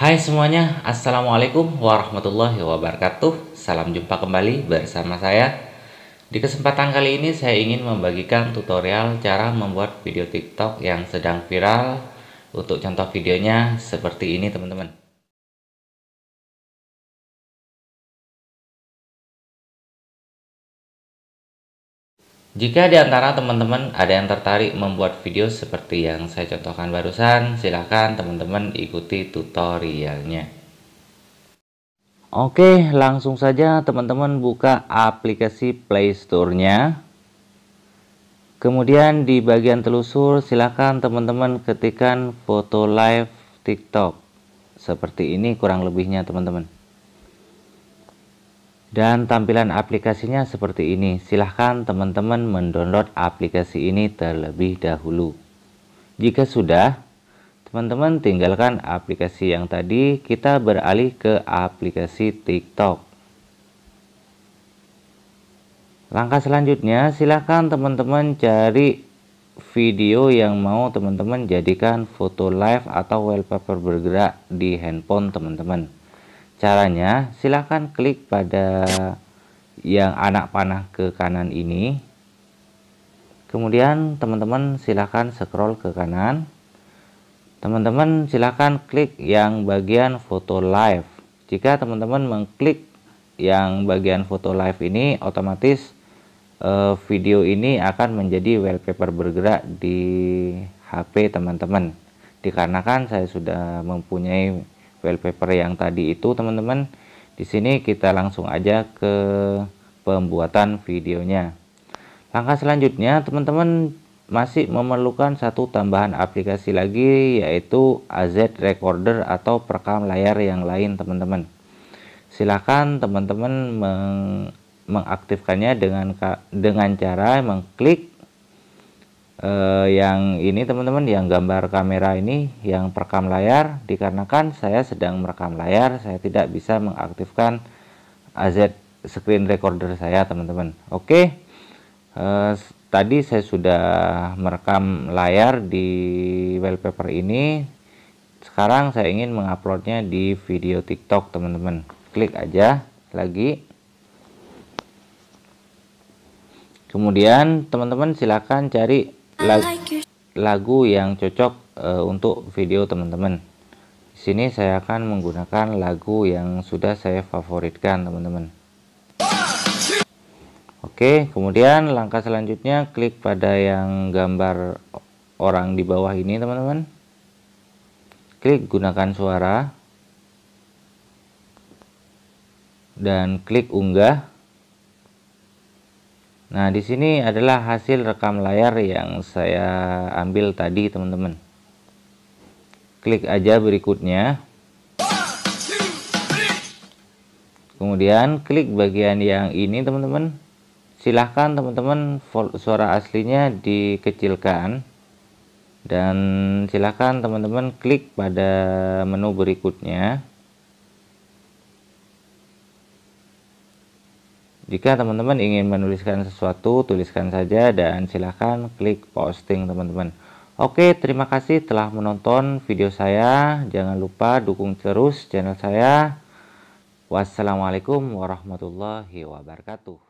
Hai semuanya, Assalamualaikum warahmatullahi wabarakatuh Salam jumpa kembali bersama saya Di kesempatan kali ini saya ingin membagikan tutorial cara membuat video tiktok yang sedang viral Untuk contoh videonya seperti ini teman-teman Jika di antara teman-teman ada yang tertarik membuat video seperti yang saya contohkan barusan, silakan teman-teman ikuti tutorialnya. Oke, langsung saja teman-teman buka aplikasi Play Store-nya. Kemudian di bagian telusur silakan teman-teman ketikkan foto live TikTok. Seperti ini kurang lebihnya teman-teman dan tampilan aplikasinya seperti ini silahkan teman-teman mendownload aplikasi ini terlebih dahulu jika sudah teman-teman tinggalkan aplikasi yang tadi kita beralih ke aplikasi tiktok langkah selanjutnya silahkan teman-teman cari video yang mau teman-teman jadikan foto live atau wallpaper bergerak di handphone teman-teman Caranya, silahkan klik pada yang anak panah ke kanan ini. Kemudian teman-teman silahkan scroll ke kanan. Teman-teman silahkan klik yang bagian foto live. Jika teman-teman mengklik yang bagian foto live ini, otomatis eh, video ini akan menjadi wallpaper bergerak di HP teman-teman. Dikarenakan saya sudah mempunyai wallpaper yang tadi itu teman-teman di sini kita langsung aja ke pembuatan videonya langkah selanjutnya teman-teman masih memerlukan satu tambahan aplikasi lagi yaitu AZ Recorder atau perekam layar yang lain teman-teman silahkan teman-teman mengaktifkannya dengan dengan cara mengklik eh, yang ini teman-teman yang gambar kamera ini yang perekam layar dikarenakan saya sedang merekam layar saya tidak bisa mengaktifkan AZ screen recorder saya teman-teman oke eh, tadi saya sudah merekam layar di wallpaper ini sekarang saya ingin menguploadnya di video tiktok teman-teman klik aja lagi kemudian teman-teman silahkan cari lagu lagu yang cocok uh, untuk video teman-teman. Di sini saya akan menggunakan lagu yang sudah saya favoritkan teman-teman. Oke, kemudian langkah selanjutnya klik pada yang gambar orang di bawah ini teman-teman. Klik gunakan suara. Dan klik unggah. Nah, di sini adalah hasil rekam layar yang saya ambil tadi, teman-teman. Klik aja berikutnya. Kemudian klik bagian yang ini, teman-teman. Silahkan teman-teman suara aslinya dikecilkan. Dan silahkan teman-teman klik pada menu berikutnya. Jika teman-teman ingin menuliskan sesuatu, tuliskan saja dan silakan klik posting teman-teman. Oke, terima kasih telah menonton video saya. Jangan lupa dukung terus channel saya. Wassalamualaikum warahmatullahi wabarakatuh.